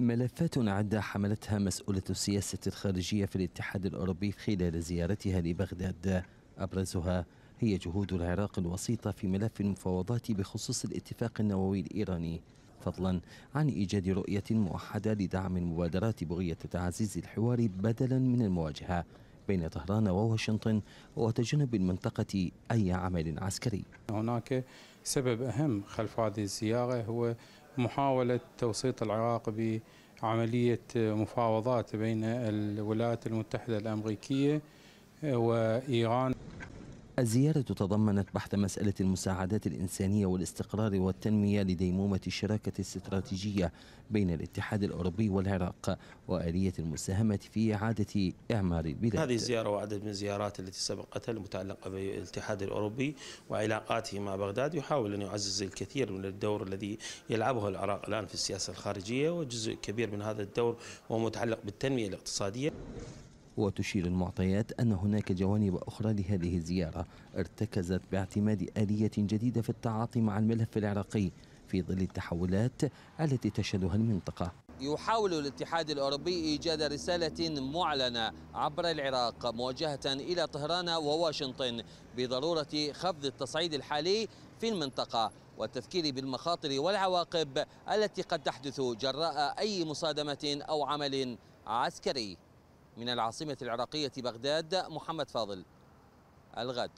ملفات عدة حملتها مسؤولة السياسة الخارجية في الاتحاد الأوروبي خلال زيارتها لبغداد أبرزها هي جهود العراق الوسيطة في ملف المفاوضات بخصوص الاتفاق النووي الإيراني فضلا عن إيجاد رؤية موحدة لدعم المبادرات بغية تعزيز الحوار بدلا من المواجهة بين طهران وواشنطن وتجنب المنطقة أي عمل عسكري هناك سبب أهم خلف هذه الزيارة هو محاولة توسيط العراق بعملية مفاوضات بين الولايات المتحدة الأمريكية وإيران الزيارة تضمنت بحث مسألة المساعدات الإنسانية والاستقرار والتنمية لديمومة الشراكة الاستراتيجية بين الاتحاد الأوروبي والعراق وآلية المساهمة في إعادة إعمار البلاد هذه الزيارة وعدد من الزيارات التي سبقتها المتعلقة بالاتحاد الأوروبي وعلاقاته مع بغداد يحاول أن يعزز الكثير من الدور الذي يلعبه العراق الآن في السياسة الخارجية وجزء كبير من هذا الدور هو متعلق بالتنمية الاقتصادية وتشير المعطيات أن هناك جوانب أخرى لهذه الزيارة ارتكزت باعتماد آلية جديدة في التعاطي مع الملف العراقي في ظل التحولات التي تشهدها المنطقة يحاول الاتحاد الأوروبي إيجاد رسالة معلنة عبر العراق مواجهة إلى طهران وواشنطن بضرورة خفض التصعيد الحالي في المنطقة والتفكير بالمخاطر والعواقب التي قد تحدث جراء أي مصادمة أو عمل عسكري من العاصمة العراقية بغداد محمد فاضل الغد